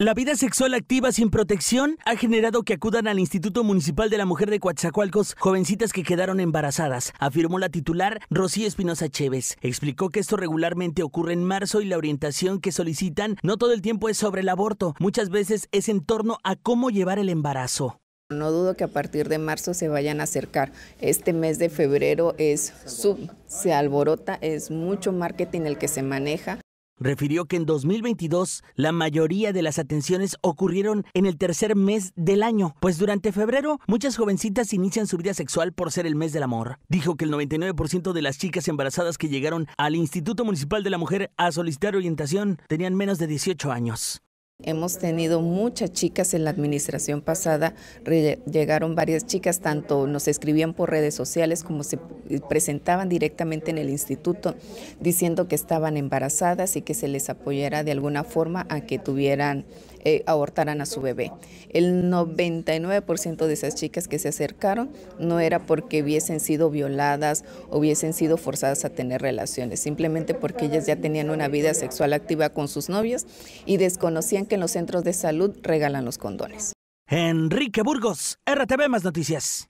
La vida sexual activa sin protección ha generado que acudan al Instituto Municipal de la Mujer de Coatzacoalcos jovencitas que quedaron embarazadas, afirmó la titular Rocío Espinosa Chévez. Explicó que esto regularmente ocurre en marzo y la orientación que solicitan no todo el tiempo es sobre el aborto, muchas veces es en torno a cómo llevar el embarazo. No dudo que a partir de marzo se vayan a acercar. Este mes de febrero es sub, se alborota, es mucho marketing el que se maneja refirió que en 2022 la mayoría de las atenciones ocurrieron en el tercer mes del año, pues durante febrero muchas jovencitas inician su vida sexual por ser el mes del amor. Dijo que el 99% de las chicas embarazadas que llegaron al Instituto Municipal de la Mujer a solicitar orientación tenían menos de 18 años. Hemos tenido muchas chicas en la administración pasada, llegaron varias chicas, tanto nos escribían por redes sociales como se presentaban directamente en el instituto diciendo que estaban embarazadas y que se les apoyara de alguna forma a que tuvieran eh, abortaran a su bebé. El 99% de esas chicas que se acercaron no era porque hubiesen sido violadas o hubiesen sido forzadas a tener relaciones, simplemente porque ellas ya tenían una vida sexual activa con sus novios y desconocían que en los centros de salud regalan los condones. Enrique Burgos, RTV Más Noticias.